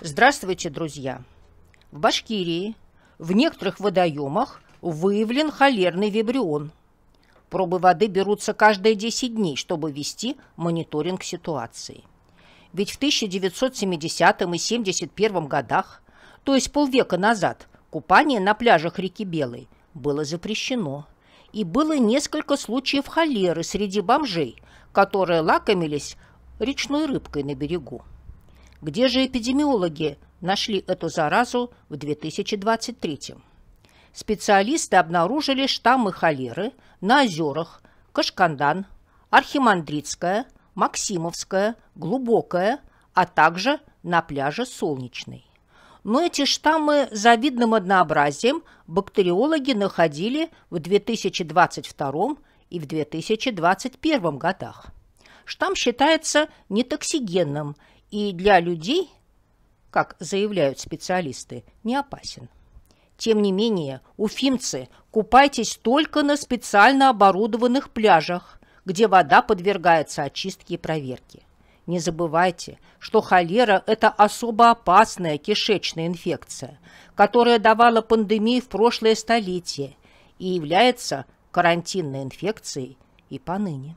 Здравствуйте, друзья! В Башкирии в некоторых водоемах выявлен холерный вибрион. Пробы воды берутся каждые 10 дней, чтобы вести мониторинг ситуации. Ведь в 1970 и 71 годах, то есть полвека назад, купание на пляжах реки Белой было запрещено. И было несколько случаев холеры среди бомжей, которые лакомились речной рыбкой на берегу. Где же эпидемиологи нашли эту заразу в 2023 году? специалисты обнаружили штаммы холеры на озерах Кашкандан, Архимандритская, Максимовская, Глубокая, а также на пляже Солнечный. Но эти штаммы завидным однообразием бактериологи находили в 2022 и в 2021 годах. Штамм считается нетоксигенным и для людей, как заявляют специалисты, не опасен. Тем не менее, уфимцы, купайтесь только на специально оборудованных пляжах, где вода подвергается очистке и проверке. Не забывайте, что холера – это особо опасная кишечная инфекция, которая давала пандемии в прошлое столетие и является карантинной инфекцией и поныне.